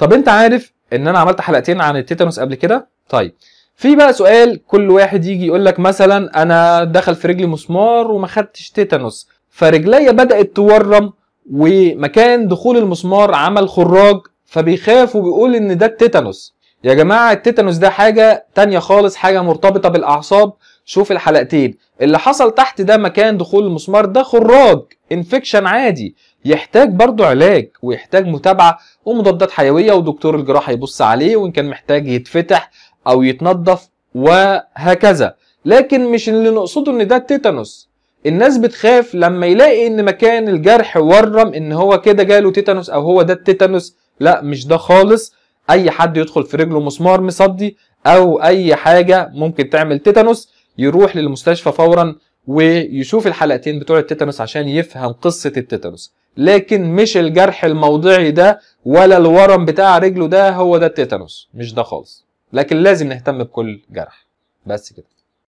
طب انت عارف ان انا عملت حلقتين عن التيتانوس قبل كده طيب في بقى سؤال كل واحد يجي يقول لك مثلا انا دخل في رجلي مسمار وما خدتش تيتانوس فرجليا بدات تورم ومكان دخول المسمار عمل خراج فبيخاف وبيقول ان ده التيتانوس يا جماعه التيتانوس ده حاجه تانية خالص حاجه مرتبطه بالاعصاب شوف الحلقتين اللي حصل تحت ده مكان دخول المسمار ده خراج انفكشن عادي يحتاج برضه علاج ويحتاج متابعه ومضادات حيويه ودكتور الجراحه يبص عليه وان كان محتاج يتفتح او يتنظف وهكذا لكن مش اللي نقصده ان ده تيتانوس الناس بتخاف لما يلاقي ان مكان الجرح ورم ان هو كده جاله تيتانوس او هو ده التيتانوس لا مش ده خالص اي حد يدخل في رجله مسمار مصدي او اي حاجه ممكن تعمل تيتانوس يروح للمستشفى فورا ويشوف الحلقتين بتوع التيتانوس عشان يفهم قصه التيتانوس لكن مش الجرح الموضعي ده ولا الورم بتاع رجله ده هو ده التيتانوس مش ده خالص لكن لازم نهتم بكل جرح بس كده